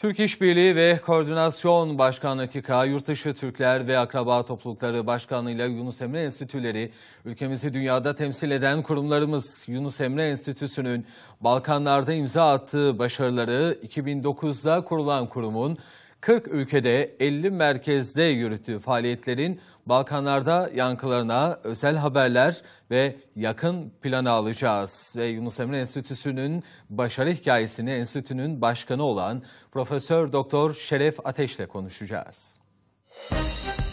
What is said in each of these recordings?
Türk İşbirliği ve Koordinasyon Başkanı TİKA, Yurtdışı Türkler ve Akraba Toplulukları Başkanı ile Yunus Emre Enstitüleri, ülkemizi dünyada temsil eden kurumlarımız Yunus Emre Enstitüsü'nün Balkanlarda imza attığı başarıları 2009'da kurulan kurumun 40 ülkede 50 merkezde yürüttüğü faaliyetlerin Balkanlarda yankılarına özel haberler ve yakın planı alacağız. Ve Yunus Emre Enstitüsü'nün başarı hikayesini enstitünün başkanı olan Profesör Doktor Şeref Ateş'le konuşacağız. Müzik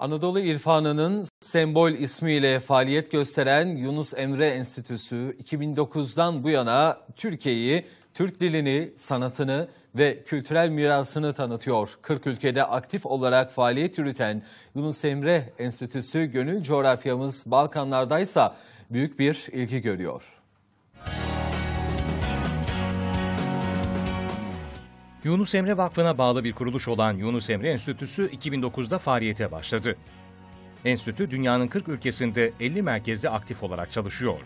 Anadolu İrfanı'nın sembol ismiyle faaliyet gösteren Yunus Emre Enstitüsü 2009'dan bu yana Türkiye'yi, Türk dilini, sanatını ve kültürel mirasını tanıtıyor. 40 ülkede aktif olarak faaliyet yürüten Yunus Emre Enstitüsü gönül coğrafyamız Balkanlardaysa büyük bir ilgi görüyor. Yunus Emre Vakfı'na bağlı bir kuruluş olan Yunus Emre Enstitüsü 2009'da faaliyete başladı. Enstitü dünyanın 40 ülkesinde 50 merkezde aktif olarak çalışıyor.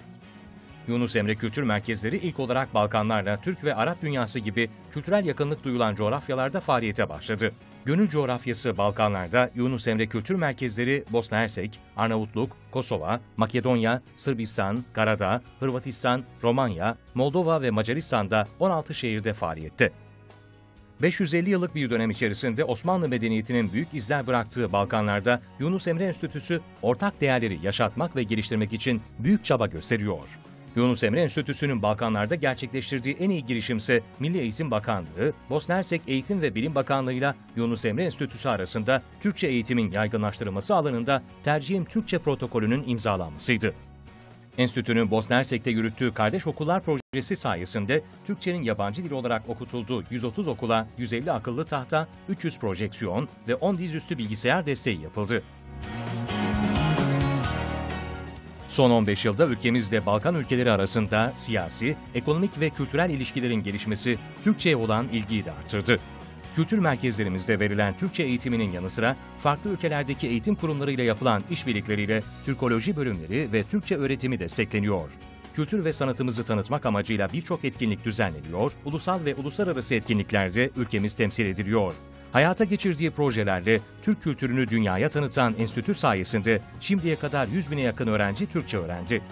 Yunus Emre Kültür Merkezleri ilk olarak Balkanlarla Türk ve Arap dünyası gibi kültürel yakınlık duyulan coğrafyalarda faaliyete başladı. Gönül coğrafyası Balkanlarda Yunus Emre Kültür Merkezleri Bosna Hersek, Arnavutluk, Kosova, Makedonya, Sırbistan, Karadağ, Hırvatistan, Romanya, Moldova ve Macaristan'da 16 şehirde faaliyette. 550 yıllık bir dönem içerisinde Osmanlı medeniyetinin büyük izler bıraktığı Balkanlarda Yunus Emre Enstitüsü ortak değerleri yaşatmak ve geliştirmek için büyük çaba gösteriyor. Yunus Emre Enstitüsü'nün Balkanlarda gerçekleştirdiği en iyi girişimse Milli Eğitim Bakanlığı, Bosna Hersek Eğitim ve Bilim Bakanlığı ile Yunus Emre Enstitüsü arasında Türkçe eğitimin yaygınlaştırılması alanında tercihim Türkçe protokolünün imzalanmasıydı. Enstitünün Bosna Hersek'te yürüttüğü Kardeş Okullar Projesi sayesinde Türkçenin yabancı dil olarak okutulduğu 130 okula 150 akıllı tahta, 300 projeksiyon ve 10 dizüstü bilgisayar desteği yapıldı. Son 15 yılda ülkemizde Balkan ülkeleri arasında siyasi, ekonomik ve kültürel ilişkilerin gelişmesi Türkçe'ye olan ilgiyi de arttırdı kültür merkezlerimizde verilen Türkçe eğitiminin yanı sıra farklı ülkelerdeki eğitim kurumlarıyla yapılan işbirlikleriyle Türkoloji bölümleri ve Türkçe öğretimi destekleniyor. Kültür ve sanatımızı tanıtmak amacıyla birçok etkinlik düzenleniyor, ulusal ve uluslararası etkinliklerde ülkemiz temsil ediliyor. Hayata geçirdiği projelerle Türk kültürünü dünyaya tanıtan enstitü sayesinde şimdiye kadar 100 bine yakın öğrenci Türkçe öğrendi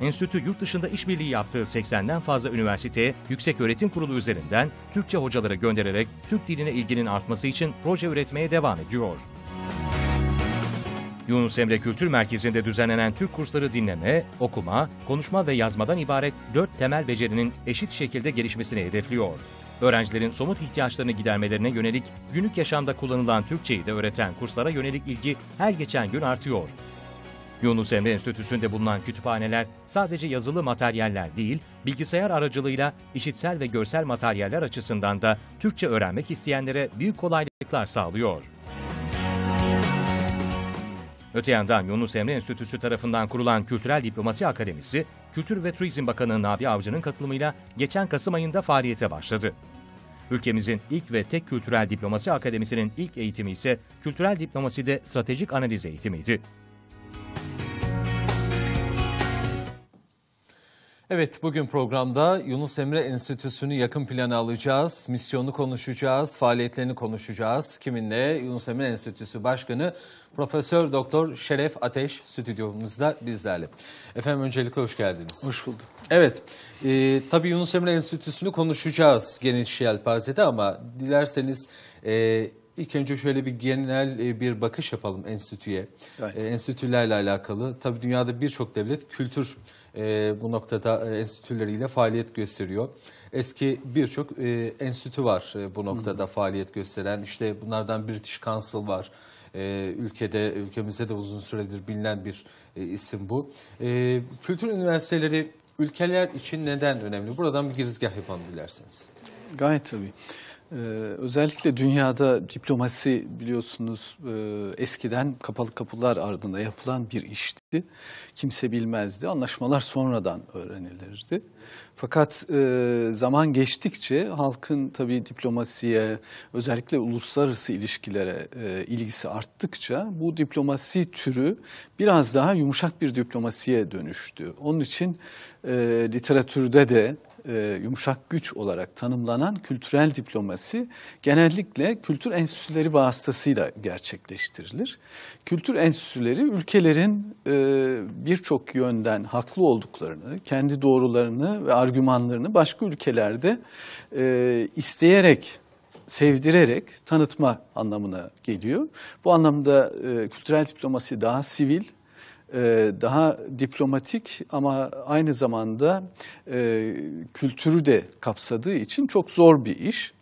enstitü yurt dışında işbirliği yaptığı 80'den fazla üniversite, yüksek öğretim kurulu üzerinden Türkçe hocaları göndererek Türk diline ilginin artması için proje üretmeye devam ediyor. Yunus Emre Kültür Merkezi'nde düzenlenen Türk kursları dinleme, okuma, konuşma ve yazmadan ibaret dört temel becerinin eşit şekilde gelişmesini hedefliyor. Öğrencilerin somut ihtiyaçlarını gidermelerine yönelik günlük yaşamda kullanılan Türkçeyi de öğreten kurslara yönelik ilgi her geçen gün artıyor. Yunus Emre Enstitüsü'nde bulunan kütüphaneler sadece yazılı materyaller değil, bilgisayar aracılığıyla işitsel ve görsel materyaller açısından da Türkçe öğrenmek isteyenlere büyük kolaylıklar sağlıyor. Öte yandan Yunus Emre Enstitüsü tarafından kurulan Kültürel Diplomasi Akademisi, Kültür ve Turizm Bakanı Nabi Avcı'nın katılımıyla geçen Kasım ayında faaliyete başladı. Ülkemizin ilk ve tek kültürel diplomasi akademisinin ilk eğitimi ise kültürel diplomaside stratejik analiz eğitimiydi. Evet bugün programda Yunus Emre Enstitüsü'nü yakın plana alacağız. Misyonu konuşacağız, faaliyetlerini konuşacağız. Kiminle? Yunus Emre Enstitüsü Başkanı Profesör Doktor Şeref Ateş stüdyomuzda bizlerle. Efendim öncelikle hoş geldiniz. Hoş bulduk. Evet, e, tabii Yunus Emre Enstitüsü'nü konuşacağız geniş yelpazede ama dilerseniz e, İlk önce şöyle bir genel e, bir bakış yapalım enstitüye. Evet. E, enstitülerle alakalı. Tabii dünyada birçok devlet kültür e, bu noktada enstitüleriyle faaliyet gösteriyor. Eski birçok enstitü var bu noktada Hı. Hmm. faaliyet gösteren. İşte bunlardan British Council var. Ülkede, ülkemizde de uzun süredir bilinen bir isim bu. Kültür üniversiteleri ülkeler için neden önemli? Buradan bir girizgah yapalım dilerseniz. Gayet tabii. Ee, özellikle dünyada diplomasi biliyorsunuz e, eskiden kapalı kapılar ardında yapılan bir işti. Kimse bilmezdi. Anlaşmalar sonradan öğrenilirdi. Fakat e, zaman geçtikçe halkın tabii diplomasiye, özellikle uluslararası ilişkilere e, ilgisi arttıkça bu diplomasi türü biraz daha yumuşak bir diplomasiye dönüştü. Onun için literatürde de e, yumuşak güç olarak tanımlanan kültürel diplomasi genellikle kültür enstitüleri vasıtasıyla gerçekleştirilir. Kültür enstitüleri ülkelerin e, birçok yönden haklı olduklarını, kendi doğrularını ve argümanlarını başka ülkelerde e, isteyerek sevdirerek tanıtma anlamına geliyor. Bu anlamda e, kültürel diplomasi daha sivil, e, daha diplomatik ama aynı zamanda e, kültürü de kapsadığı için çok zor bir iş.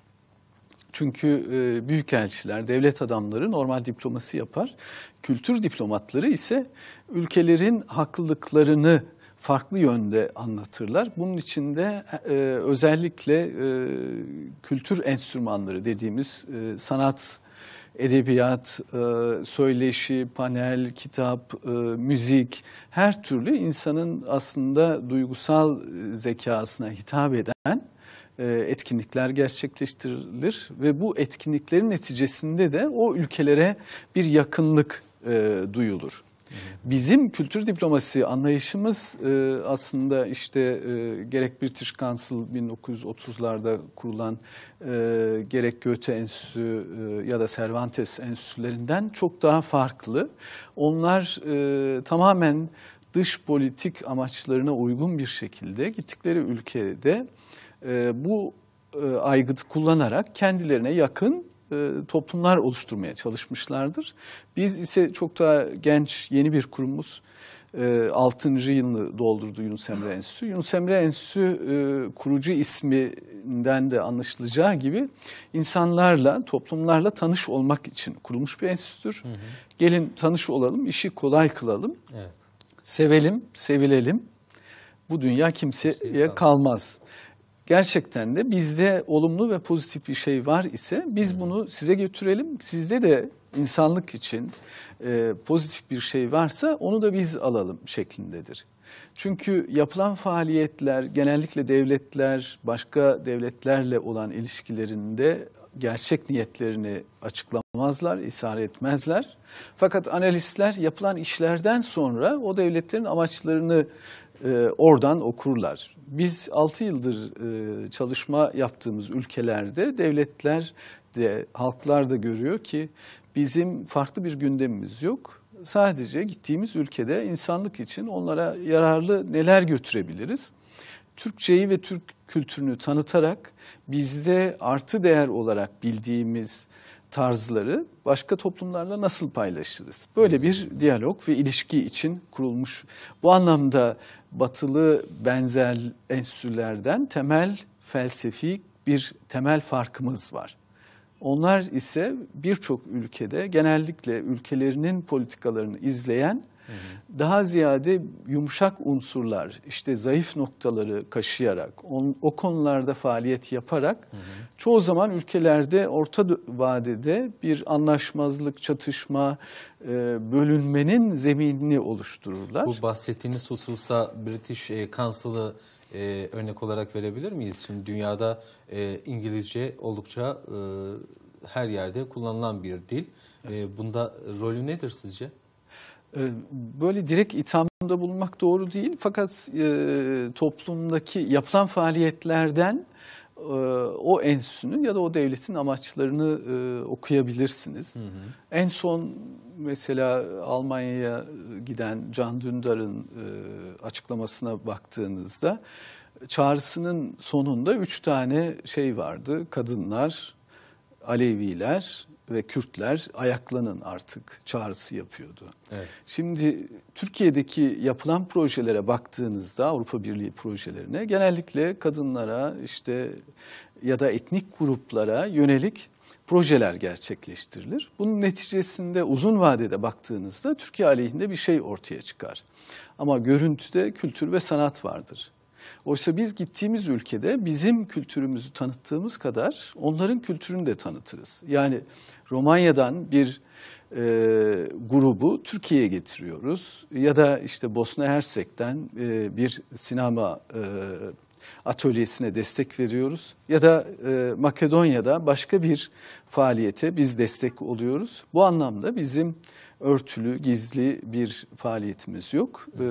Çünkü e, büyükelçiler, devlet adamları normal diplomasi yapar. Kültür diplomatları ise ülkelerin haklılıklarını farklı yönde anlatırlar. Bunun içinde e, özellikle e, kültür enstrümanları dediğimiz e, sanat edebiyat, e, söyleşi, panel, kitap, e, müzik her türlü insanın aslında duygusal zekasına hitap eden e, etkinlikler gerçekleştirilir ve bu etkinliklerin neticesinde de o ülkelere bir yakınlık e, duyulur. Bizim kültür diplomasi anlayışımız e, aslında işte e, gerek British Council 1930'larda kurulan e, gerek Goethe Enstitüsü e, ya da Cervantes Enstitülerinden çok daha farklı. Onlar e, tamamen dış politik amaçlarına uygun bir şekilde gittikleri ülkede e, bu e, aygıtı kullanarak kendilerine yakın e, toplumlar oluşturmaya çalışmışlardır. Biz ise çok daha genç yeni bir kurumuz. 6. E, yılını doldurdu Yunus Emre Enstitüsü. Yunus Emre Enstitüsü e, kurucu isminden de anlaşılacağı gibi insanlarla, toplumlarla tanış olmak için kurulmuş bir enstitüdür. Hı hı. Gelin tanış olalım, işi kolay kılalım. Evet. Sevelim, sevilelim. Bu dünya kimseye kalmaz gerçekten de bizde olumlu ve pozitif bir şey var ise biz hmm. bunu size götürelim. Sizde de insanlık için e, pozitif bir şey varsa onu da biz alalım şeklindedir. Çünkü yapılan faaliyetler genellikle devletler, başka devletlerle olan ilişkilerinde gerçek niyetlerini açıklamazlar, ishar etmezler. Fakat analistler yapılan işlerden sonra o devletlerin amaçlarını e, oradan okurlar. Biz 6 yıldır e, çalışma yaptığımız ülkelerde devletler de halklar da görüyor ki bizim farklı bir gündemimiz yok. Sadece gittiğimiz ülkede insanlık için onlara yararlı neler götürebiliriz? Türkçeyi ve Türk kültürünü tanıtarak bizde artı değer olarak bildiğimiz tarzları başka toplumlarla nasıl paylaşırız? Böyle bir diyalog ve ilişki için kurulmuş. Bu anlamda batılı benzer enstitülerden temel felsefi bir temel farkımız var. Onlar ise birçok ülkede genellikle ülkelerinin politikalarını izleyen hı. daha ziyade yumuşak unsurlar, işte zayıf noktaları kaşıyarak, on, o konularda faaliyet yaparak hı hı. çoğu zaman ülkelerde orta vadede bir anlaşmazlık, çatışma, e, bölünmenin zeminini oluştururlar. Bu bahsettiğiniz hususa British e, Council'ı e, örnek olarak verebilir miyiz? Şimdi dünyada e, İngilizce oldukça e, her yerde kullanılan bir dil. E, evet. E, bunda rolü nedir sizce? Ee, böyle direkt ithamda bulunmak doğru değil fakat e, toplumdaki yapılan faaliyetlerden e, o enstitünün ya da o devletin amaçlarını e, okuyabilirsiniz. Hı hı. En son mesela Almanya'ya giden Can Dündar'ın açıklamasına baktığınızda çağrısının sonunda üç tane şey vardı. Kadınlar, Aleviler, ve Kürtler ayaklanın artık çağrısı yapıyordu. Evet. Şimdi Türkiye'deki yapılan projelere baktığınızda Avrupa Birliği projelerine genellikle kadınlara işte ya da etnik gruplara yönelik projeler gerçekleştirilir. Bunun neticesinde uzun vadede baktığınızda Türkiye aleyhinde bir şey ortaya çıkar. Ama görüntüde kültür ve sanat vardır. Oysa biz gittiğimiz ülkede bizim kültürümüzü tanıttığımız kadar onların kültürünü de tanıtırız. Yani Romanya'dan bir e, grubu Türkiye'ye getiriyoruz ya da işte Bosna Hersek'ten e, bir sinema e, atölyesine destek veriyoruz ya da e, Makedonya'da başka bir faaliyete biz destek oluyoruz. Bu anlamda bizim örtülü, gizli bir faaliyetimiz yok. E,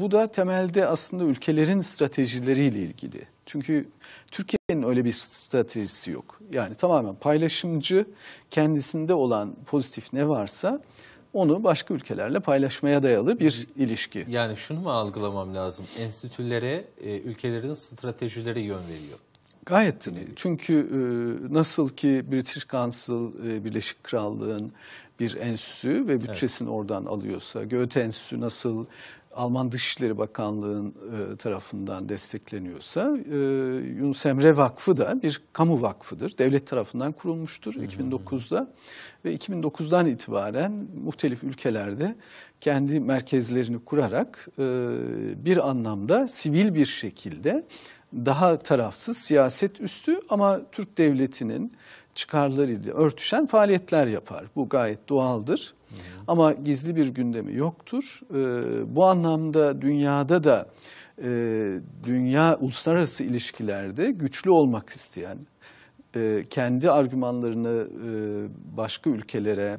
bu da temelde aslında ülkelerin stratejileriyle ilgili. Çünkü Türkiye'nin öyle bir stratejisi yok. Yani tamamen paylaşımcı kendisinde olan pozitif ne varsa onu başka ülkelerle paylaşmaya dayalı bir ilişki. Yani şunu mu algılamam lazım? Enstitülere e, ülkelerin stratejileri yön veriyor. Gayet tabii. Çünkü e, nasıl ki British Council, e, Birleşik Krallığın bir enstitü ve bütçesini evet. oradan alıyorsa, Goethe Enstitüsü nasıl Alman Dışişleri Bakanlığı'nın e, tarafından destekleniyorsa e, Yunus Emre Vakfı da bir kamu vakfıdır. Devlet tarafından kurulmuştur 2009'da ve 2009'dan itibaren muhtelif ülkelerde kendi merkezlerini kurarak e, bir anlamda sivil bir şekilde daha tarafsız siyaset üstü ama Türk devletinin çıkarlarıyla örtüşen faaliyetler yapar. Bu gayet doğaldır. Hı. Ama gizli bir gündemi yoktur. E, bu anlamda dünyada da e, dünya uluslararası ilişkilerde güçlü olmak isteyen, e, kendi argümanlarını e, başka ülkelere,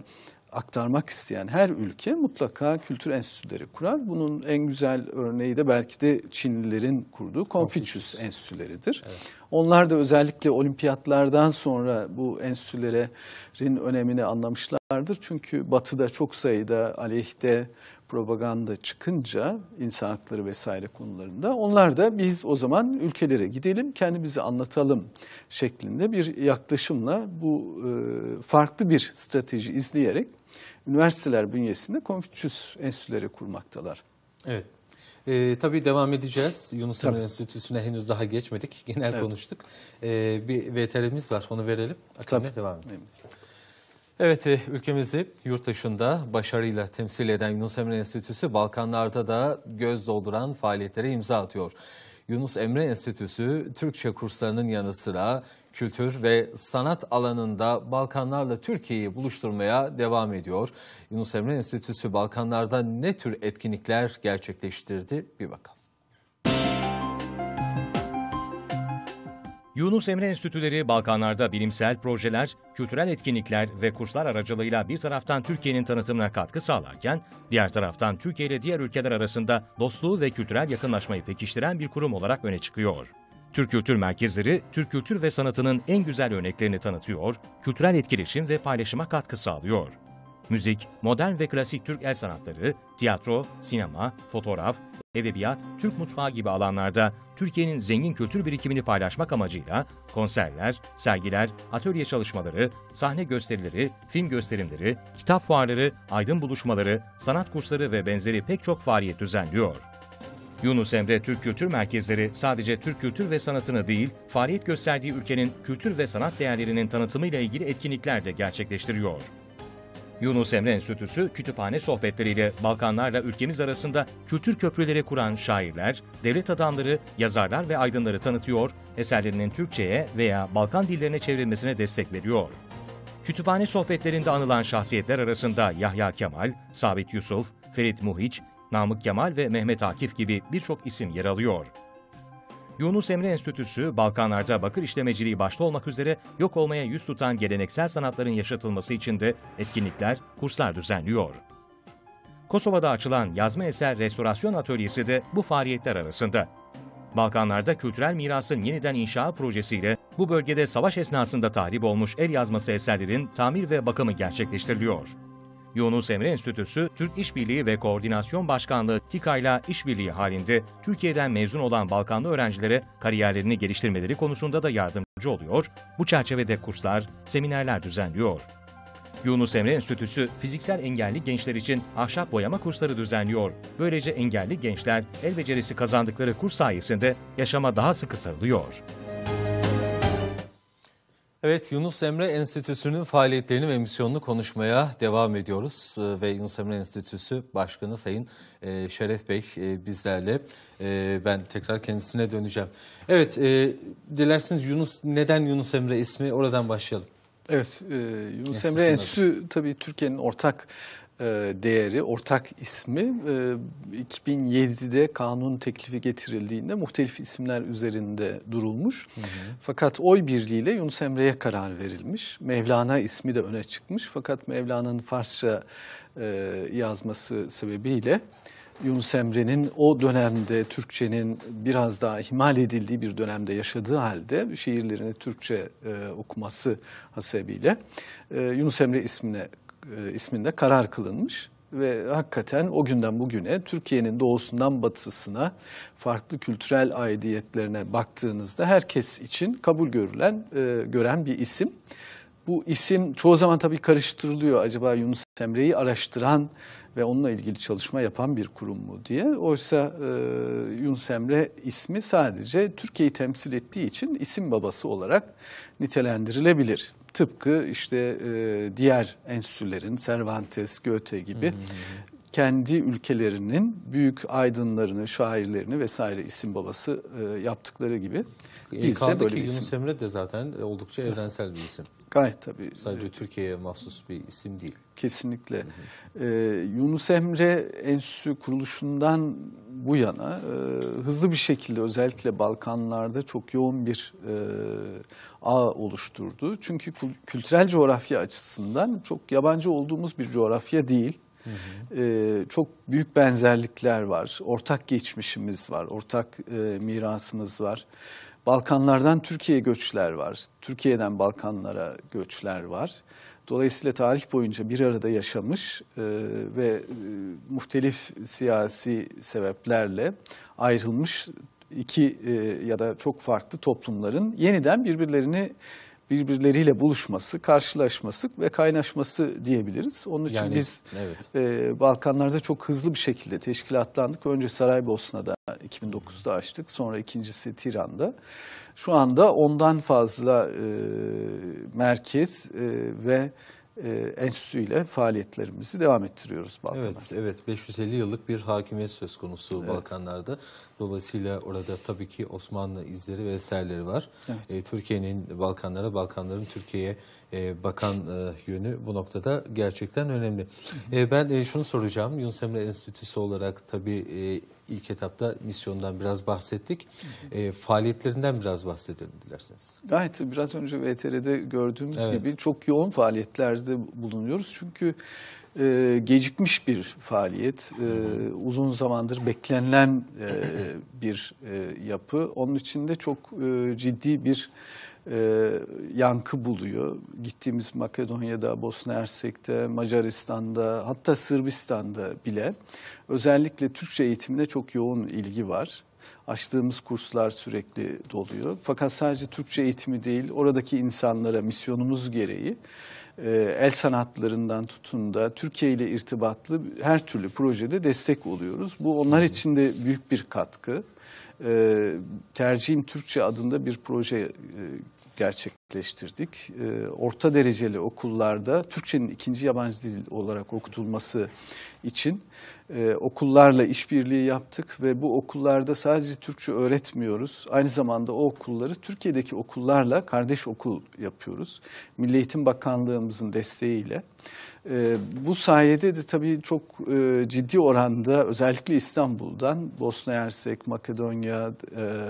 aktarmak isteyen her ülke mutlaka kültür enstitüleri kurar. Bunun en güzel örneği de belki de Çinlilerin kurduğu Confucius, Confucius. enstitüleridir. Evet. Onlar da özellikle olimpiyatlardan sonra bu enstitülerin önemini anlamışlardır. Çünkü batıda çok sayıda aleyhte propaganda çıkınca insan hakları vesaire konularında onlar da biz o zaman ülkelere gidelim kendimizi anlatalım şeklinde bir yaklaşımla bu e, farklı bir strateji izleyerek üniversiteler bünyesinde Konfüçyüs enstitüleri kurmaktalar. Evet. E, tabii devam edeceğiz. Yunus Emre Enstitüsü'ne henüz daha geçmedik. Genel evet. konuştuk. E, bir VTR'miz var. Onu verelim. Akademiye devam edelim. Evet, evet e, ülkemizi yurt dışında başarıyla temsil eden Yunus Emre Enstitüsü Balkanlarda da göz dolduran faaliyetlere imza atıyor. Yunus Emre Enstitüsü Türkçe kurslarının yanı sıra kültür ve sanat alanında Balkanlarla Türkiye'yi buluşturmaya devam ediyor. Yunus Emre Enstitüsü Balkanlarda ne tür etkinlikler gerçekleştirdi bir bakalım. Yunus Emre Enstitüleri Balkanlarda bilimsel projeler, kültürel etkinlikler ve kurslar aracılığıyla bir taraftan Türkiye'nin tanıtımına katkı sağlarken, diğer taraftan Türkiye ile diğer ülkeler arasında dostluğu ve kültürel yakınlaşmayı pekiştiren bir kurum olarak öne çıkıyor. Türk Kültür Merkezleri, Türk kültür ve sanatının en güzel örneklerini tanıtıyor, kültürel etkileşim ve paylaşıma katkı sağlıyor müzik, modern ve klasik Türk el sanatları, tiyatro, sinema, fotoğraf, edebiyat, Türk mutfağı gibi alanlarda Türkiye'nin zengin kültür birikimini paylaşmak amacıyla konserler, sergiler, atölye çalışmaları, sahne gösterileri, film gösterimleri, kitap fuarları, aydın buluşmaları, sanat kursları ve benzeri pek çok faaliyet düzenliyor. Yunus Emre Türk Kültür Merkezleri sadece Türk kültür ve sanatını değil, faaliyet gösterdiği ülkenin kültür ve sanat değerlerinin tanıtımıyla ilgili etkinlikler de gerçekleştiriyor. Yunus Emre Enstitüsü kütüphane sohbetleriyle Balkanlarla ülkemiz arasında kültür köprüleri kuran şairler, devlet adamları, yazarlar ve aydınları tanıtıyor, eserlerinin Türkçe'ye veya Balkan dillerine çevrilmesine destek veriyor. Kütüphane sohbetlerinde anılan şahsiyetler arasında Yahya Kemal, Sabit Yusuf, Ferit Muhiç, Namık Kemal ve Mehmet Akif gibi birçok isim yer alıyor. Yunus Emre Enstitüsü, Balkanlarda bakır işlemeciliği başta olmak üzere yok olmaya yüz tutan geleneksel sanatların yaşatılması için de etkinlikler, kurslar düzenliyor. Kosova'da açılan yazma eser restorasyon atölyesi de bu faaliyetler arasında. Balkanlarda kültürel mirasın yeniden inşa projesiyle bu bölgede savaş esnasında tahrip olmuş el yazması eserlerin tamir ve bakımı gerçekleştiriliyor. Yunus Emre Enstitüsü, Türk İşbirliği ve Koordinasyon Başkanlığı TİKA ile işbirliği halinde Türkiye'den mezun olan Balkanlı öğrencilere kariyerlerini geliştirmeleri konusunda da yardımcı oluyor, bu çerçevede kurslar, seminerler düzenliyor. Yunus Emre Enstitüsü fiziksel engelli gençler için ahşap boyama kursları düzenliyor. Böylece engelli gençler el becerisi kazandıkları kurs sayesinde yaşama daha sıkı sarılıyor. Evet Yunus Emre Enstitüsü'nün faaliyetlerini ve misyonunu konuşmaya devam ediyoruz. Ee, ve Yunus Emre Enstitüsü Başkanı Sayın e, Şeref Bey e, bizlerle. E, ben tekrar kendisine döneceğim. Evet dilerseniz Yunus neden Yunus Emre ismi oradan başlayalım. Evet, Yunus Emre Enstitüsü tabii Türkiye'nin ortak e, değeri, ortak ismi 2007'de e, kanun teklifi getirildiğinde muhtelif isimler üzerinde durulmuş. Hı hı. Fakat oy birliğiyle Yunus Emre'ye karar verilmiş. Mevlana ismi de öne çıkmış. Fakat Mevlana'nın Farsça e, yazması sebebiyle Yunus Emre'nin o dönemde Türkçenin biraz daha ihmal edildiği bir dönemde yaşadığı halde şiirlerini Türkçe e, okuması hasebiyle e, Yunus Emre ismine e, isminde karar kılınmış ve hakikaten o günden bugüne Türkiye'nin doğusundan batısına farklı kültürel aidiyetlerine baktığınızda herkes için kabul görülen e, gören bir isim. Bu isim çoğu zaman tabii karıştırılıyor. Acaba Yunus Emre'yi araştıran ve onunla ilgili çalışma yapan bir kurum mu diye. Oysa e, Yunus Emre ismi sadece Türkiye'yi temsil ettiği için isim babası olarak nitelendirilebilir. Tıpkı işte e, diğer enstitülerin, Cervantes, Goethe gibi kendi ülkelerinin büyük aydınlarını, şairlerini vesaire isim babası e, yaptıkları gibi biz Kaldı de böyle bir Yunus Emre de zaten oldukça evet. evrensel bir isim. Gayet tabii. Sadece evet. Türkiye'ye mahsus bir isim değil. Kesinlikle. Hı hı. Ee, Yunus Emre Enstitüsü kuruluşundan bu yana e, hızlı bir şekilde özellikle Balkanlarda çok yoğun bir e, ağ oluşturdu. Çünkü kültürel coğrafya açısından çok yabancı olduğumuz bir coğrafya değil. Hı ee, hı. çok büyük benzerlikler var. Ortak geçmişimiz var, ortak e, mirasımız var. Balkanlardan Türkiye'ye göçler var. Türkiye'den Balkanlara göçler var. Dolayısıyla tarih boyunca bir arada yaşamış e, ve e, muhtelif siyasi sebeplerle ayrılmış iki e, ya da çok farklı toplumların yeniden birbirlerini birbirleriyle buluşması, karşılaşması ve kaynaşması diyebiliriz. Onun için yani, biz evet. e, Balkanlarda çok hızlı bir şekilde teşkilatlandık. Önce Saraybosna'da 2009'da açtık, sonra ikincisi Tiran'da. Şu anda ondan fazla e, merkez e, ve e, enstitüsüyle faaliyetlerimizi devam ettiriyoruz Balkanlar. Evet, evet 550 yıllık bir hakimiyet söz konusu evet. Balkanlarda. Dolayısıyla orada tabii ki Osmanlı izleri ve eserleri var. Evet. E, Türkiye'nin Balkanlara, Balkanların Türkiye'ye e, bakan e, yönü bu noktada gerçekten önemli. E, ben şunu soracağım. Yunus Emre Enstitüsü olarak tabii ilk etapta misyondan biraz bahsettik. faaliyetlerinden biraz bahsedelim dilerseniz. Gayet biraz önce VTR'de gördüğümüz evet. gibi çok yoğun faaliyetlerde bulunuyoruz. Çünkü gecikmiş bir faaliyet, uzun zamandır beklenilen bir yapı. Onun için de çok ciddi bir e, yankı buluyor. Gittiğimiz Makedonya'da, Bosna Hersek'te, Macaristan'da hatta Sırbistan'da bile özellikle Türkçe eğitimine çok yoğun ilgi var. Açtığımız kurslar sürekli doluyor. Fakat sadece Türkçe eğitimi değil, oradaki insanlara misyonumuz gereği e, el sanatlarından tutun da Türkiye ile irtibatlı her türlü projede destek oluyoruz. Bu onlar için de büyük bir katkı. Ee, tercihim Türkçe adında bir proje e, gerçekleştirdik. Ee, orta dereceli okullarda Türkçenin ikinci yabancı dil olarak okutulması için e, okullarla işbirliği yaptık ve bu okullarda sadece Türkçe öğretmiyoruz. Aynı zamanda o okulları Türkiye'deki okullarla kardeş okul yapıyoruz. Milli Eğitim Bakanlığımızın desteğiyle. E, bu sayede de tabii çok e, ciddi oranda özellikle İstanbul'dan Bosna Hersek, Makedonya, e,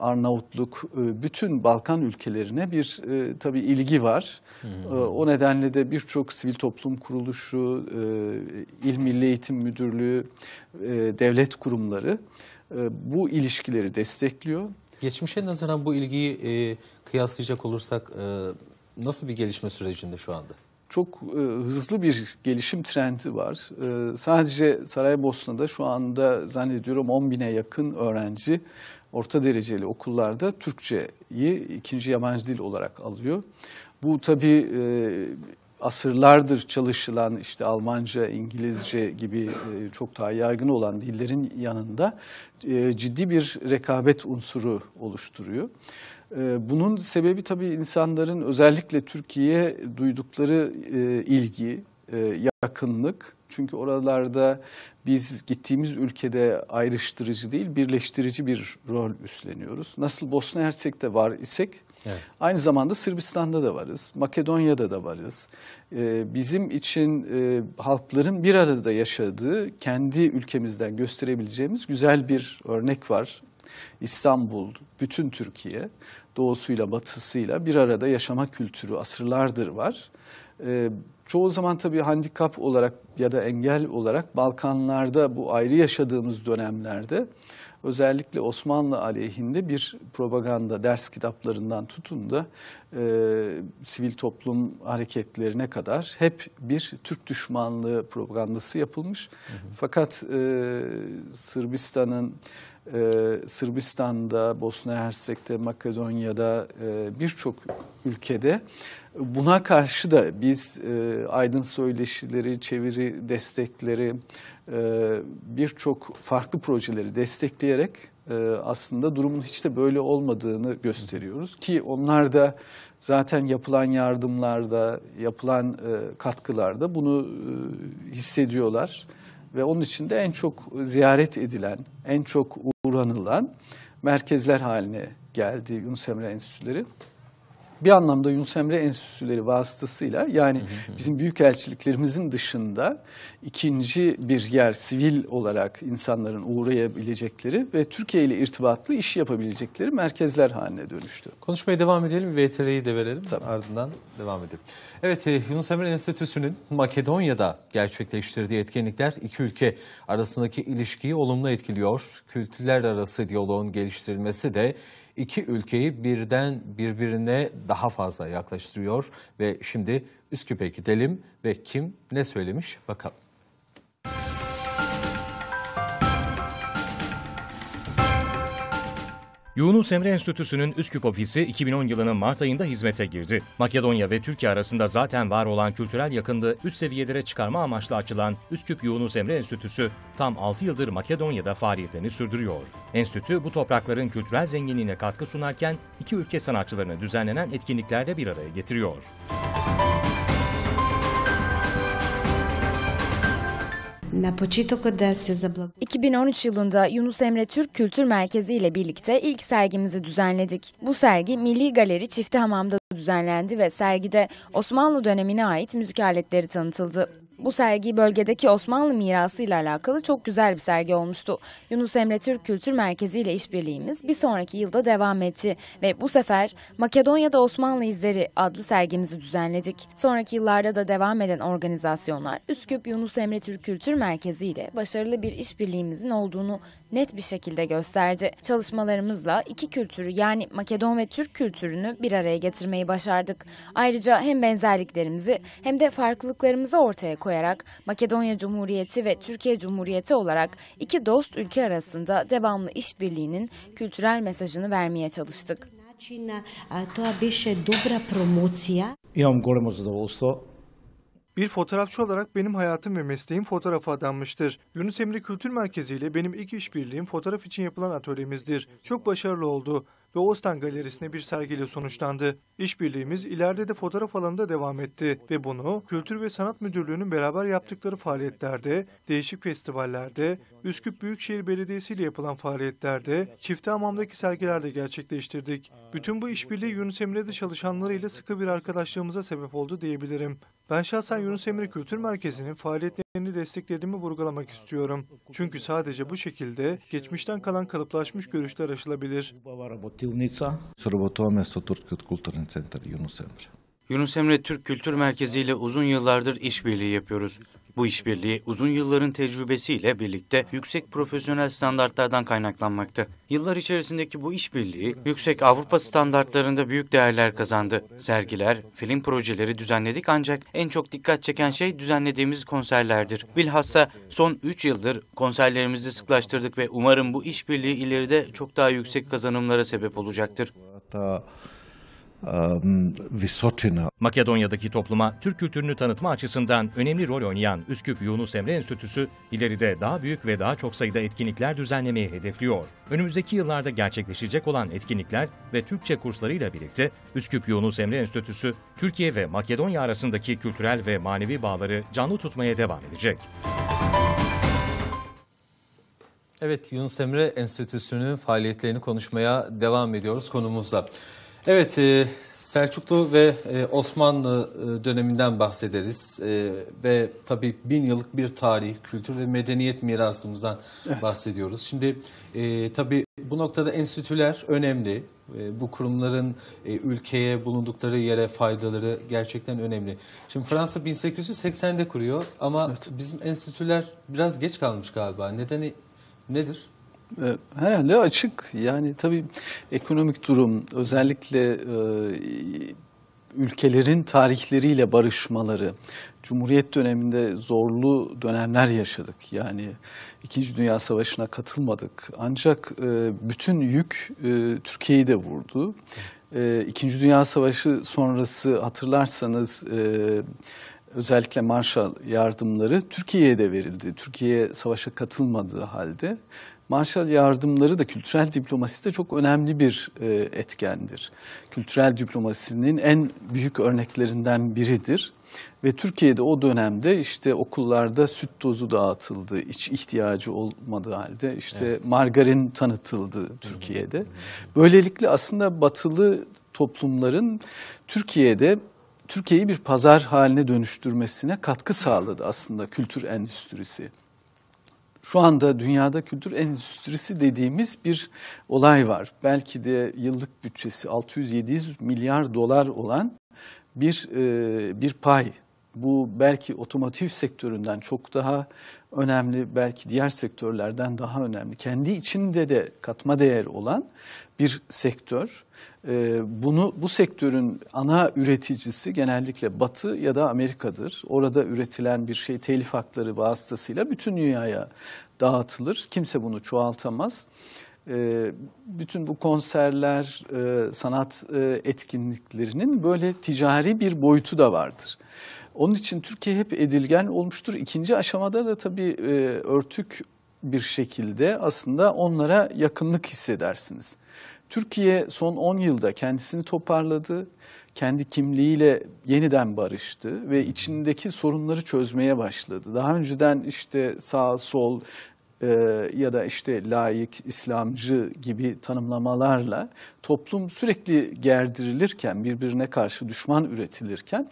Arnavutluk e, bütün Balkan ülkelerine bir e, tabii ilgi var. Hmm. E, o nedenle de birçok sivil toplum kuruluşu, e, il Milli Eğitim Müdürlüğü, devlet kurumları bu ilişkileri destekliyor. Geçmişe nazaran bu ilgiyi kıyaslayacak olursak nasıl bir gelişme sürecinde şu anda? Çok e, hızlı bir gelişim trendi var. E, sadece Saraybosna'da şu anda zannediyorum 10 bine yakın öğrenci orta dereceli okullarda Türkçeyi ikinci yabancı dil olarak alıyor. Bu tabii e, asırlardır çalışılan işte Almanca, İngilizce gibi e, çok daha yaygın olan dillerin yanında e, ciddi bir rekabet unsuru oluşturuyor. Bunun sebebi tabii insanların özellikle Türkiye'ye duydukları ilgi, e, yakınlık. Çünkü oralarda biz gittiğimiz ülkede ayrıştırıcı değil, birleştirici bir rol üstleniyoruz. Nasıl Bosna Hersek'te var isek, evet. aynı zamanda Sırbistan'da da varız, Makedonya'da da varız. E, bizim için e, halkların bir arada yaşadığı, kendi ülkemizden gösterebileceğimiz güzel bir örnek var. İstanbul, bütün Türkiye, doğusuyla batısıyla bir arada yaşama kültürü asırlardır var. Ee, çoğu zaman tabii handikap olarak ya da engel olarak Balkanlarda bu ayrı yaşadığımız dönemlerde özellikle Osmanlı aleyhinde bir propaganda ders kitaplarından tutun da e, sivil toplum hareketlerine kadar hep bir Türk düşmanlığı propagandası yapılmış. Hı hı. Fakat e, Sırbistan'ın ee, Sırbistan'da, Bosna Hersek'te, Makedonya'da e, birçok ülkede buna karşı da biz e, aydın söyleşileri, çeviri destekleri, e, birçok farklı projeleri destekleyerek e, aslında durumun hiç de böyle olmadığını gösteriyoruz. Ki onlar da zaten yapılan yardımlarda, yapılan e, katkılarda bunu e, hissediyorlar ve onun için de en çok ziyaret edilen, en çok kullanılan merkezler haline geldi Yunus Emre Enstitüleri bir anlamda Yunus Emre Enstitüleri vasıtasıyla yani bizim büyük elçiliklerimizin dışında ikinci bir yer sivil olarak insanların uğrayabilecekleri ve Türkiye ile irtibatlı iş yapabilecekleri merkezler haline dönüştü. Konuşmaya devam edelim, VTR'yi de verelim Tabii. ardından devam edelim. Evet e, Yunus Emre Enstitüsü'nün Makedonya'da gerçekleştirdiği etkinlikler iki ülke arasındaki ilişkiyi olumlu etkiliyor. Kültürler arası diyaloğun geliştirilmesi de iki ülkeyi birden birbirine daha fazla yaklaştırıyor ve şimdi Üsküp'e gidelim ve kim ne söylemiş bakalım. Yunus Emre Enstitüsü'nün Üsküp ofisi 2010 yılının Mart ayında hizmete girdi. Makedonya ve Türkiye arasında zaten var olan kültürel yakınlığı üst seviyelere çıkarma amaçlı açılan Üsküp Yunus Emre Enstitüsü tam 6 yıldır Makedonya'da faaliyetlerini sürdürüyor. Enstitü bu toprakların kültürel zenginliğine katkı sunarken iki ülke sanatçılarını düzenlenen etkinliklerde bir araya getiriyor. 2013 yılında Yunus Emre Türk Kültür Merkezi ile birlikte ilk sergimizi düzenledik. Bu sergi Milli Galeri Çifti Hamam'da düzenlendi ve sergide Osmanlı dönemine ait müzik aletleri tanıtıldı. Bu sergi bölgedeki Osmanlı mirası ile alakalı çok güzel bir sergi olmuştu. Yunus Emre Türk Kültür Merkezi ile işbirliğimiz bir sonraki yılda devam etti ve bu sefer Makedonya'da Osmanlı İzleri adlı sergimizi düzenledik. Sonraki yıllarda da devam eden organizasyonlar Üsküp Yunus Emre Türk Kültür Merkezi ile başarılı bir işbirliğimizin olduğunu net bir şekilde gösterdi. Çalışmalarımızla iki kültürü yani Makedon ve Türk kültürünü bir araya getirmeyi başardık. Ayrıca hem benzerliklerimizi hem de farklılıklarımızı ortaya koyarak Makedonya Cumhuriyeti ve Türkiye Cumhuriyeti olarak iki dost ülke arasında devamlı işbirliğinin kültürel mesajını vermeye çalıştık. Imam golemo zadovoljstvo bir fotoğrafçı olarak benim hayatım ve mesleğim fotoğrafa adanmıştır. Yunus Emre Kültür Merkezi ile benim ilk işbirliğim fotoğraf için yapılan atölyemizdir. Çok başarılı oldu ve Oğuzhan Galerisi'ne bir sergiyle sonuçlandı. İşbirliğimiz ileride de fotoğraf alanında devam etti ve bunu Kültür ve Sanat Müdürlüğü'nün beraber yaptıkları faaliyetlerde, değişik festivallerde, Üsküp Büyükşehir Belediyesi ile yapılan faaliyetlerde, çifte hamamdaki sergilerde gerçekleştirdik. Bütün bu işbirliği Yunus Emre'de çalışanları ile sıkı bir arkadaşlığımıza sebep oldu diyebilirim. Ben şahsen Yunus Emre Kültür Merkezi'nin faaliyetlerini desteklediğimi vurgulamak istiyorum. Çünkü sadece bu şekilde geçmişten kalan kalıplaşmış görüşler aşılabilir. Yunus Emre Türk Kültür Merkezi ile uzun yıllardır işbirliği yapıyoruz. Bu işbirliği uzun yılların tecrübesiyle birlikte yüksek profesyonel standartlardan kaynaklanmaktı. Yıllar içerisindeki bu işbirliği yüksek Avrupa standartlarında büyük değerler kazandı. Sergiler, film projeleri düzenledik ancak en çok dikkat çeken şey düzenlediğimiz konserlerdir. Bilhassa son 3 yıldır konserlerimizi sıklaştırdık ve umarım bu işbirliği ileride çok daha yüksek kazanımlara sebep olacaktır. Hatta Makedonya'daki topluma Türk kültürünü tanıtma açısından önemli rol oynayan Üsküp Yunus Emre Enstitüsü ileride daha büyük ve daha çok sayıda etkinlikler düzenlemeyi hedefliyor. Önümüzdeki yıllarda gerçekleşecek olan etkinlikler ve Türkçe kurslarıyla birlikte Üsküp Yunus Emre Enstitüsü Türkiye ve Makedonya arasındaki kültürel ve manevi bağları canlı tutmaya devam edecek. Evet Yunus Emre Enstitüsü'nün faaliyetlerini konuşmaya devam ediyoruz konumuzla. Evet, e, Selçuklu ve e, Osmanlı e, döneminden bahsederiz ve tabii bin yıllık bir tarih, kültür ve medeniyet mirasımızdan evet. bahsediyoruz. Şimdi tabii bu noktada enstitüler önemli. bu kurumların ülkeye, bulundukları yere faydaları gerçekten önemli. Şimdi Fransa 1880'de kuruyor ama evet. bizim enstitüler biraz geç kalmış galiba. Nedeni nedir? E, herhalde açık. Yani tabii ekonomik durum özellikle e, ülkelerin tarihleriyle barışmaları. Cumhuriyet döneminde zorlu dönemler yaşadık. Yani İkinci Dünya Savaşı'na katılmadık. Ancak e, bütün yük e, Türkiye'yi de vurdu. E, İkinci Dünya Savaşı sonrası hatırlarsanız e, özellikle Marshall yardımları Türkiye'ye de verildi. Türkiye savaşa katılmadığı halde. Marshall yardımları da kültürel diplomasi de çok önemli bir e, etkendir. Kültürel diplomasinin en büyük örneklerinden biridir. Ve Türkiye'de o dönemde işte okullarda süt tozu dağıtıldı, iç ihtiyacı olmadığı halde işte evet. margarin tanıtıldı Türkiye'de. Böylelikle aslında batılı toplumların Türkiye'de Türkiye'yi bir pazar haline dönüştürmesine katkı sağladı aslında kültür endüstrisi şu anda dünyada kültür endüstrisi dediğimiz bir olay var. Belki de yıllık bütçesi 600-700 milyar dolar olan bir e, bir pay. Bu belki otomotiv sektöründen çok daha önemli, belki diğer sektörlerden daha önemli, kendi içinde de katma değer olan bir sektör. Ee, bunu bu sektörün ana üreticisi genellikle Batı ya da Amerika'dır. Orada üretilen bir şey telif hakları vasıtasıyla bütün dünyaya dağıtılır. Kimse bunu çoğaltamaz. Ee, bütün bu konserler, e, sanat e, etkinliklerinin böyle ticari bir boyutu da vardır. Onun için Türkiye hep edilgen olmuştur. İkinci aşamada da tabii e, örtük bir şekilde aslında onlara yakınlık hissedersiniz. Türkiye son 10 yılda kendisini toparladı, kendi kimliğiyle yeniden barıştı ve içindeki sorunları çözmeye başladı. Daha önceden işte sağ, sol, e, ya da işte layık İslamcı gibi tanımlamalarla toplum sürekli gerdirilirken, birbirine karşı düşman üretilirken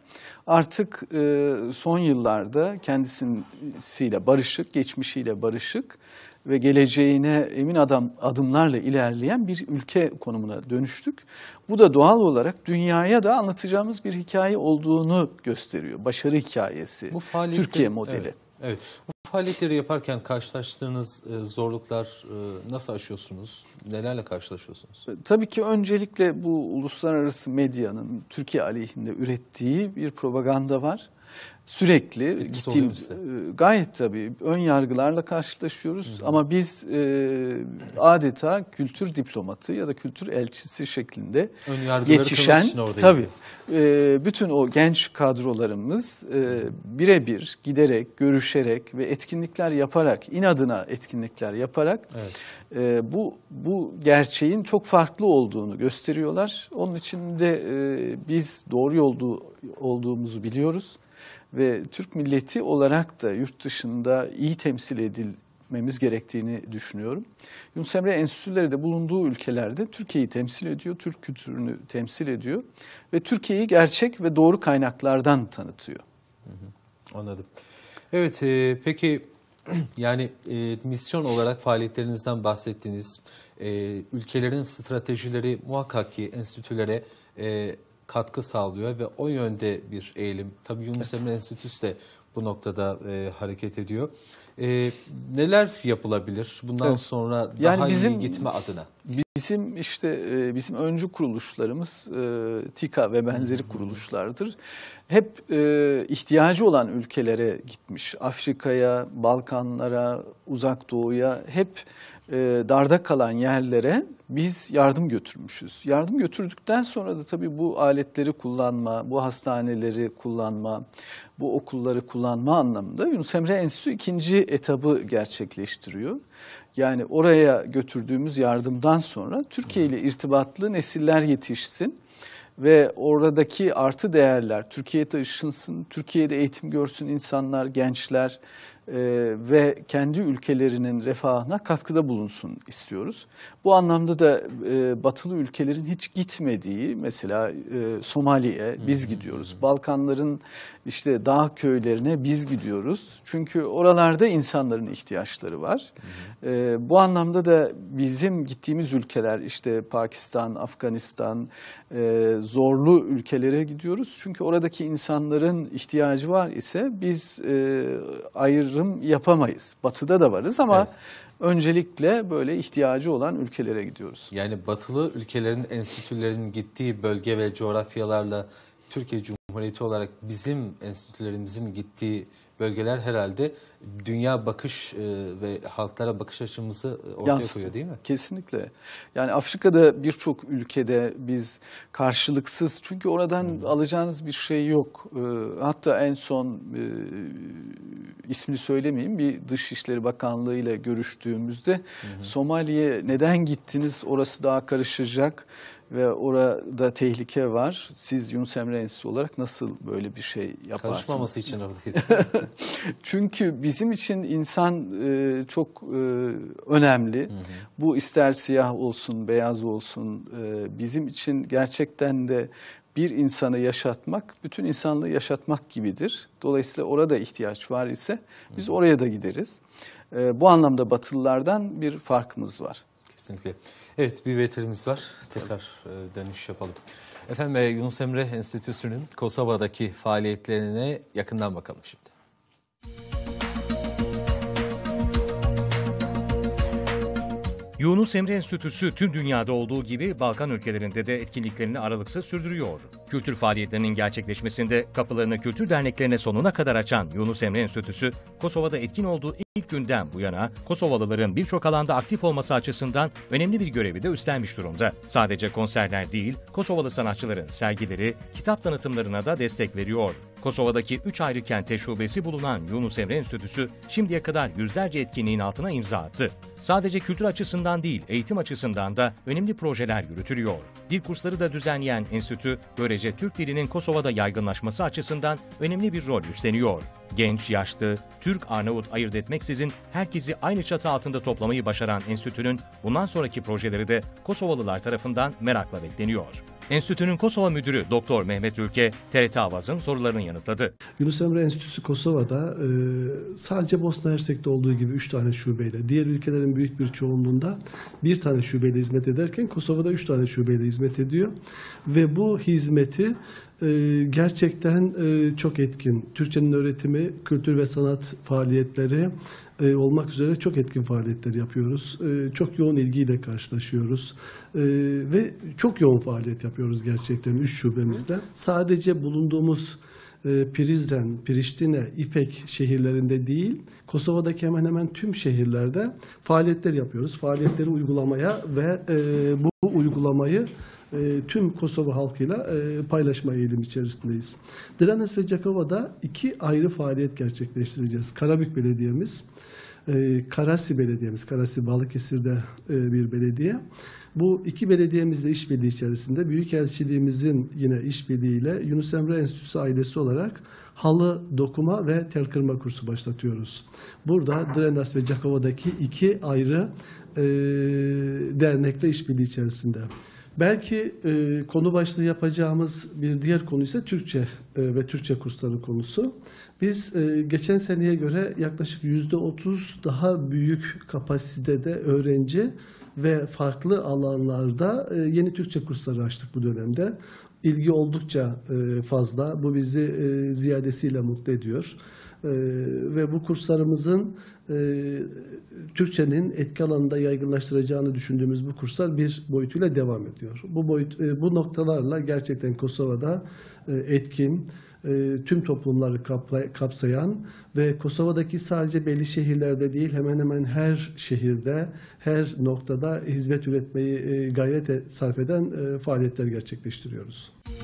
artık e, son yıllarda kendisiyle barışık, geçmişiyle barışık ve geleceğine emin adam adımlarla ilerleyen bir ülke konumuna dönüştük. Bu da doğal olarak dünyaya da anlatacağımız bir hikaye olduğunu gösteriyor. Başarı hikayesi, Bu Türkiye modeli. Evet. Evet. Bu faaliyetleri yaparken karşılaştığınız e, zorluklar e, nasıl aşıyorsunuz? Nelerle karşılaşıyorsunuz? E, tabii ki öncelikle bu uluslararası medyanın Türkiye aleyhinde ürettiği bir propaganda var sürekli gittiğim e, gayet tabii ön yargılarla karşılaşıyoruz Hı. ama biz e, adeta kültür diplomatı ya da kültür elçisi şeklinde yetişen tabii e, bütün o genç kadrolarımız e, birebir giderek görüşerek ve etkinlikler yaparak inadına etkinlikler yaparak evet. e, bu bu gerçeğin çok farklı olduğunu gösteriyorlar. Onun için de e, biz doğru yolda olduğumuzu biliyoruz ve Türk milleti olarak da yurt dışında iyi temsil edilmemiz gerektiğini düşünüyorum. Yunus Emre Enstitüleri de bulunduğu ülkelerde Türkiye'yi temsil ediyor, Türk kültürünü temsil ediyor ve Türkiye'yi gerçek ve doğru kaynaklardan tanıtıyor. anladım. Evet, e, peki yani e, misyon olarak faaliyetlerinizden bahsettiniz. E, ülkelerin stratejileri muhakkak ki enstitülere e, katkı sağlıyor ve o yönde bir eğilim. Tabii Yunus Emre Enstitüsü de bu noktada e, hareket ediyor. E, neler yapılabilir bundan evet. sonra yani daha bizim, iyi gitme adına? Bizim işte e, bizim öncü kuruluşlarımız e, TİKA ve benzeri kuruluşlardır. Hep e, ihtiyacı olan ülkelere gitmiş. Afrika'ya, Balkanlara, Uzak Doğu'ya hep e, darda kalan yerlere biz yardım götürmüşüz. Yardım götürdükten sonra da tabii bu aletleri kullanma, bu hastaneleri kullanma, bu okulları kullanma anlamında Yunus Emre Enstitüsü ikinci etabı gerçekleştiriyor. Yani oraya götürdüğümüz yardımdan sonra Türkiye ile irtibatlı nesiller yetişsin ve oradaki artı değerler Türkiye'ye taşınsın, Türkiye'de eğitim görsün insanlar, gençler, ee, ve kendi ülkelerinin refahına katkıda bulunsun istiyoruz. Bu anlamda da e, batılı ülkelerin hiç gitmediği mesela e, Somali'ye biz gidiyoruz. Balkanların işte dağ köylerine biz gidiyoruz. Çünkü oralarda insanların ihtiyaçları var. E, bu anlamda da bizim gittiğimiz ülkeler işte Pakistan, Afganistan e, zorlu ülkelere gidiyoruz. Çünkü oradaki insanların ihtiyacı var ise biz e, ayrım yapamayız. Batıda da varız ama... Evet öncelikle böyle ihtiyacı olan ülkelere gidiyoruz. Yani batılı ülkelerin enstitülerinin gittiği bölge ve coğrafyalarla Türkiye Cumhuriyeti olarak bizim enstitülerimizin gittiği bölgeler herhalde dünya bakış e, ve halklara bakış açımızı e, ortaya Yansıtı. koyuyor değil mi? Kesinlikle. Yani Afrika'da birçok ülkede biz karşılıksız çünkü oradan hmm. alacağınız bir şey yok. E, hatta en son ismini söylemeyeyim bir Dışişleri Bakanlığı ile görüştüğümüzde hmm. Somali'ye neden gittiniz orası daha karışacak ve orada tehlike var. Siz Yunus Emre Enstitüsü olarak nasıl böyle bir şey yaparsınız? Karışmaması için oradayız. Çünkü bizim için insan e, çok e, önemli. Hı hı. Bu ister siyah olsun, beyaz olsun e, bizim için gerçekten de bir insanı yaşatmak bütün insanlığı yaşatmak gibidir. Dolayısıyla orada ihtiyaç var ise biz oraya da gideriz. E, bu anlamda Batılılardan bir farkımız var. Kesinlikle. Evet bir veterimiz var. Tekrar e, dönüş yapalım. Efendim e, Yunus Emre Enstitüsü'nün Kosova'daki faaliyetlerine yakından bakalım şimdi. Yunus Emre Enstitüsü tüm dünyada olduğu gibi Balkan ülkelerinde de etkinliklerini aralıksız sürdürüyor. Kültür faaliyetlerinin gerçekleşmesinde kapılarını kültür derneklerine sonuna kadar açan Yunus Emre Enstitüsü, Kosova'da etkin olduğu ilk günden bu yana Kosovalıların birçok alanda aktif olması açısından önemli bir görevi de üstlenmiş durumda. Sadece konserler değil, Kosovalı sanatçıların sergileri, kitap tanıtımlarına da destek veriyor. Kosova'daki 3 ayrı kente şubesi bulunan Yunus Emre Enstitüsü şimdiye kadar yüzlerce etkinliğin altına imza attı. Sadece kültür açısından değil, eğitim açısından da önemli projeler yürütülüyor. Dil kursları da düzenleyen enstitü, böylece Türk dilinin Kosova'da yaygınlaşması açısından önemli bir rol üstleniyor. Genç, yaşlı, Türk-Arnavut ayırt etmeksizin herkesi aynı çatı altında toplamayı başaran enstitünün bundan sonraki projeleri de Kosovalılar tarafından merakla bekleniyor. Enstitünün Kosova Müdürü Doktor Mehmet Ülke, TRT Avaz'ın sorularını yanıtladı. Yunus Emre Enstitüsü Kosova'da e, sadece Bosna Hersek'te olduğu gibi 3 tane şubeyle, diğer ülkelerin büyük bir çoğunluğunda bir tane şubeyle hizmet ederken Kosova'da 3 tane şubeyle hizmet ediyor. Ve bu hizmeti ee, gerçekten e, çok etkin. Türkçenin öğretimi, kültür ve sanat faaliyetleri e, olmak üzere çok etkin faaliyetler yapıyoruz. E, çok yoğun ilgiyle karşılaşıyoruz. ve çok yoğun faaliyet yapıyoruz gerçekten üç şubemizde. Sadece bulunduğumuz Prizren, Priştine, İpek şehirlerinde değil, Kosova'daki hemen hemen tüm şehirlerde faaliyetler yapıyoruz. Faaliyetleri uygulamaya ve bu uygulamayı e, tüm Kosova halkıyla e, paylaşma eğilim içerisindeyiz. Dranes ve Cakova'da iki ayrı faaliyet gerçekleştireceğiz. Karabük Belediye'miz, e, Karasi Belediye'miz, Karasi Balıkesir'de bir belediye. Bu iki belediyemizle işbirliği içerisinde Büyükelçiliğimizin yine işbirliğiyle Yunus Emre Enstitüsü ailesi olarak halı dokuma ve tel kırma kursu başlatıyoruz. Burada Drenas ve Cakova'daki iki ayrı e, dernekle işbirliği içerisinde. Belki e, konu başlığı yapacağımız bir diğer konu ise Türkçe e, ve Türkçe kursları konusu. Biz e, geçen seneye göre yaklaşık %30 daha büyük kapasitede öğrenci ve farklı alanlarda e, yeni Türkçe kursları açtık bu dönemde. İlgi oldukça e, fazla. Bu bizi e, ziyadesiyle mutlu ediyor. Ee, ve bu kurslarımızın e, Türkçenin etki alanında yaygınlaştıracağını düşündüğümüz bu kurslar bir boyutuyla devam ediyor. Bu boyut, e, bu noktalarla gerçekten Kosova'da e, etkin, e, tüm toplumları kapla, kapsayan ve Kosova'daki sadece belli şehirlerde değil hemen hemen her şehirde, her noktada hizmet üretmeyi e, gayret e, sarf eden e, faaliyetler gerçekleştiriyoruz. Müzik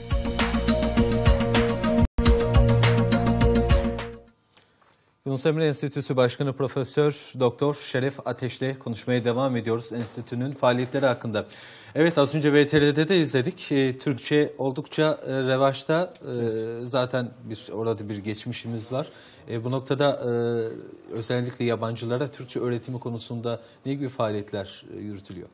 Yunus Emre Enstitüsü Başkanı Profesör Doktor Şeref Ateş'le konuşmaya devam ediyoruz enstitünün faaliyetleri hakkında. Evet az önce BTR'de de izledik. E, Türkçe oldukça e, revaçta. E, Zaten bir orada bir geçmişimiz var. E, bu noktada e, özellikle yabancılara Türkçe öğretimi konusunda ne gibi faaliyetler e, yürütülüyor?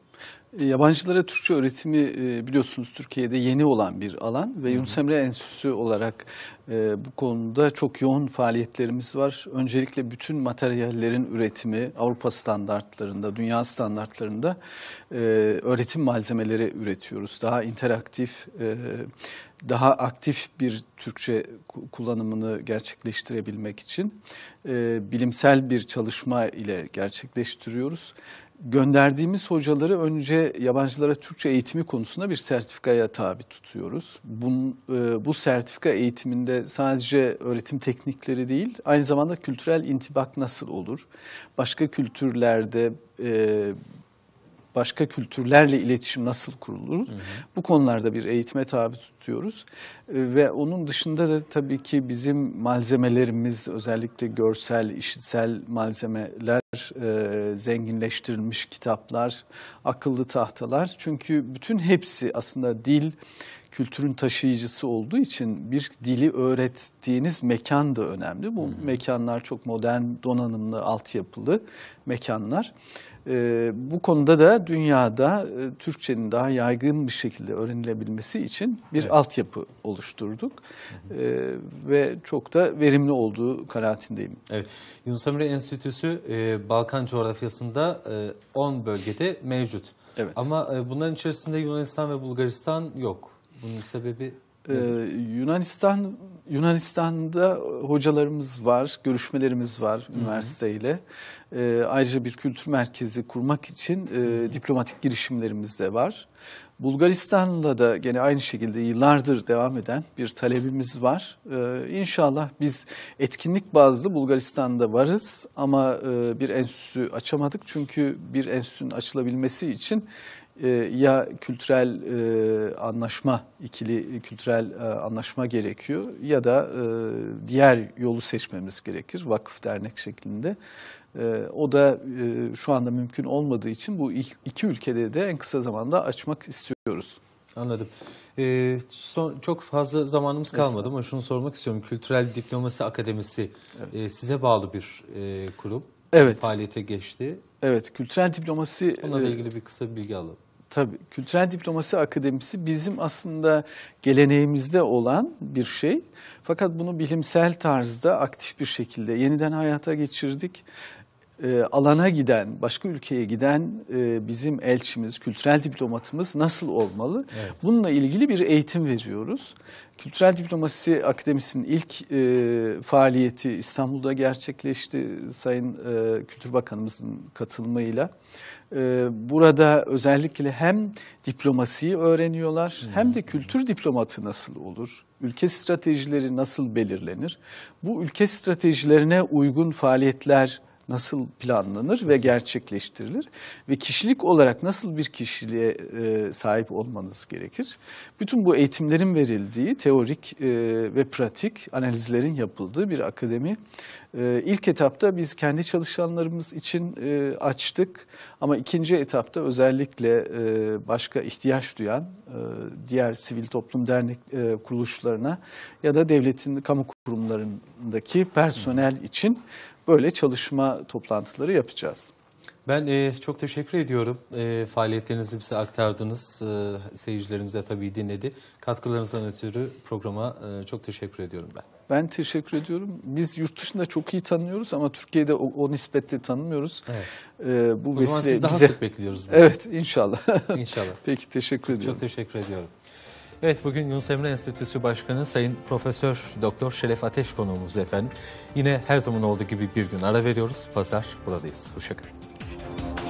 E, yabancılara Türkçe öğretimi e, biliyorsunuz Türkiye'de yeni olan bir alan ve Yunus Emre Enstitüsü olarak e, bu konuda çok yoğun faaliyetlerimiz var. Öncelikle bütün materyallerin üretimi Avrupa standartlarında, dünya standartlarında öğretim malzemeleri üretiyoruz. Daha interaktif, daha aktif bir Türkçe kullanımını gerçekleştirebilmek için bilimsel bir çalışma ile gerçekleştiriyoruz gönderdiğimiz hocaları önce yabancılara Türkçe eğitimi konusunda bir sertifikaya tabi tutuyoruz. Bun, e, bu sertifika eğitiminde sadece öğretim teknikleri değil, aynı zamanda kültürel intibak nasıl olur? Başka kültürlerde e, başka kültürlerle iletişim nasıl kurulur? Hı hı. Bu konularda bir eğitime tabi tutuyoruz. Ee, ve onun dışında da tabii ki bizim malzemelerimiz özellikle görsel, işitsel malzemeler e, zenginleştirilmiş kitaplar, akıllı tahtalar. Çünkü bütün hepsi aslında dil kültürün taşıyıcısı olduğu için bir dili öğrettiğiniz mekan da önemli. Bu hmm. mekanlar çok modern, donanımlı, altyapılı mekanlar. E, bu konuda da dünyada e, Türkçenin daha yaygın bir şekilde öğrenilebilmesi için bir evet. altyapı oluşturduk. E, ve çok da verimli olduğu kanaatindeyim. Evet. Yunus Emre Enstitüsü e, Balkan coğrafyasında 10 e, bölgede mevcut. Evet. Ama e, bunların içerisinde Yunanistan ve Bulgaristan yok. Bunun sebebi ee, Yunanistan Yunanistan'da hocalarımız var, görüşmelerimiz var Hı-hı. üniversiteyle. E, ayrıca bir kültür merkezi kurmak için e, diplomatik girişimlerimiz de var. Bulgaristan'la da gene aynı şekilde yıllardır devam eden bir talebimiz var. E, inşallah biz etkinlik bazlı Bulgaristan'da varız ama e, bir enstitü açamadık. Çünkü bir enstitünün açılabilmesi için e, ya kültürel e, anlaşma, ikili kültürel e, anlaşma gerekiyor ya da diğer yolu seçmemiz gerekir vakıf dernek şeklinde. o da şu anda mümkün olmadığı için bu iki ülkede de en kısa zamanda açmak istiyoruz. Anladım. Ee, son, çok fazla zamanımız kalmadı ama şunu sormak istiyorum. Kültürel Diplomasi Akademisi evet. e, size bağlı bir e, kurum. Evet. Faaliyete geçti. Evet, kültürel diplomasi... Onunla ilgili bir kısa bir bilgi alalım. Tabii kültürel diplomasi akademisi bizim aslında geleneğimizde olan bir şey. Fakat bunu bilimsel tarzda aktif bir şekilde yeniden hayata geçirdik. E, alana giden, başka ülkeye giden e, bizim elçimiz, kültürel diplomatımız nasıl olmalı? Evet. Bununla ilgili bir eğitim veriyoruz. Kültürel Diplomasi Akademisi'nin ilk e, faaliyeti İstanbul'da gerçekleşti Sayın e, Kültür Bakanımızın katılımıyla. Ee, burada özellikle hem diplomasiyi öğreniyorlar hmm. hem de kültür diplomatı nasıl olur? Ülke stratejileri nasıl belirlenir? Bu ülke stratejilerine uygun faaliyetler nasıl planlanır ve gerçekleştirilir ve kişilik olarak nasıl bir kişiliğe e, sahip olmanız gerekir. Bütün bu eğitimlerin verildiği teorik e, ve pratik analizlerin yapıldığı bir akademi. E, ilk etapta biz kendi çalışanlarımız için açtık ama ikinci etapta özellikle başka ihtiyaç duyan diğer sivil toplum dernek kuruluşlarına ya da devletin kamu kurumlarındaki personel için böyle çalışma toplantıları yapacağız. Ben e, çok teşekkür ediyorum. E, faaliyetlerinizi bize aktardınız. E, seyircilerimize tabii dinledi. Katkılarınızdan ötürü programa e, çok teşekkür ediyorum ben. Ben teşekkür ediyorum. Biz yurt dışında çok iyi tanıyoruz ama Türkiye'de o, o nispette tanımıyoruz. Evet. E, bu o zaman sizi daha bize... sık bekliyoruz. Burada. Evet inşallah. İnşallah. Peki teşekkür ediyorum. Çok teşekkür ediyorum. Evet bugün Yunus Emre Enstitüsü Başkanı Sayın Profesör Doktor Şeref Ateş konuğumuz efendim. Yine her zaman olduğu gibi bir gün ara veriyoruz. Pazar buradayız. Hoşçakalın.